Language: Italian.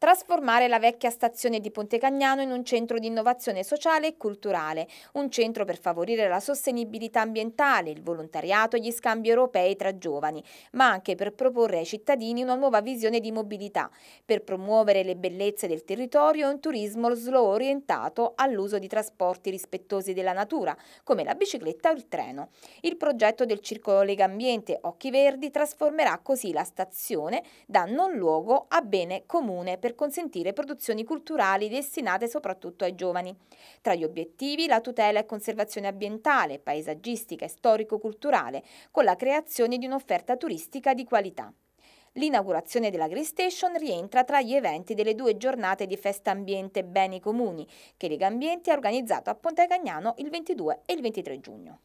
Trasformare la vecchia stazione di Ponte Cagnano in un centro di innovazione sociale e culturale, un centro per favorire la sostenibilità ambientale, il volontariato e gli scambi europei tra giovani, ma anche per proporre ai cittadini una nuova visione di mobilità, per promuovere le bellezze del territorio e un turismo slow orientato all'uso di trasporti rispettosi della natura, come la bicicletta o il treno. Il progetto del Circolo Lega Ambiente Occhi Verdi trasformerà così la stazione da non luogo a bene comune per per consentire produzioni culturali destinate soprattutto ai giovani. Tra gli obiettivi la tutela e conservazione ambientale, paesaggistica e storico-culturale, con la creazione di un'offerta turistica di qualità. L'inaugurazione della Green Station rientra tra gli eventi delle due giornate di Festa Ambiente e Beni Comuni che Lega Ambiente ha organizzato a Ponte Cagnano il 22 e il 23 giugno.